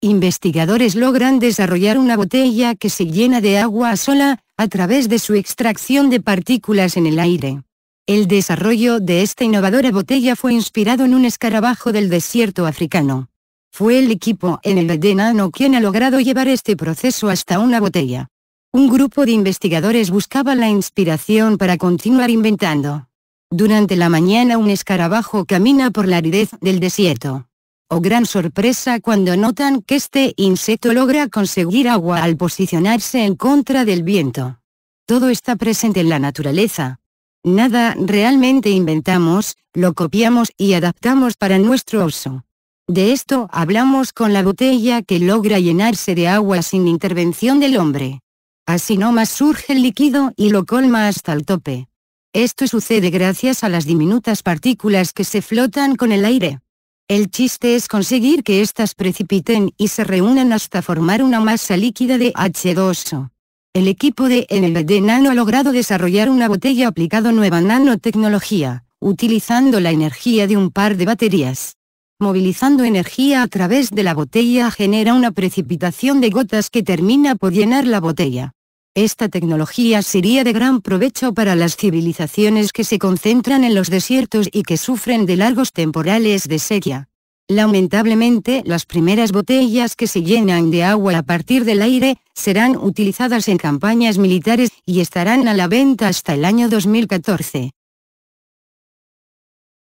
investigadores logran desarrollar una botella que se llena de agua sola, a través de su extracción de partículas en el aire. El desarrollo de esta innovadora botella fue inspirado en un escarabajo del desierto africano. Fue el equipo en el de quien ha logrado llevar este proceso hasta una botella. Un grupo de investigadores buscaba la inspiración para continuar inventando. Durante la mañana un escarabajo camina por la aridez del desierto o gran sorpresa cuando notan que este insecto logra conseguir agua al posicionarse en contra del viento. Todo está presente en la naturaleza. Nada realmente inventamos, lo copiamos y adaptamos para nuestro uso. De esto hablamos con la botella que logra llenarse de agua sin intervención del hombre. Así nomás surge el líquido y lo colma hasta el tope. Esto sucede gracias a las diminutas partículas que se flotan con el aire. El chiste es conseguir que éstas precipiten y se reúnan hasta formar una masa líquida de H2O. El equipo de NLD Nano ha logrado desarrollar una botella aplicado nueva nanotecnología, utilizando la energía de un par de baterías. Movilizando energía a través de la botella genera una precipitación de gotas que termina por llenar la botella. Esta tecnología sería de gran provecho para las civilizaciones que se concentran en los desiertos y que sufren de largos temporales de sequía. Lamentablemente las primeras botellas que se llenan de agua a partir del aire, serán utilizadas en campañas militares y estarán a la venta hasta el año 2014.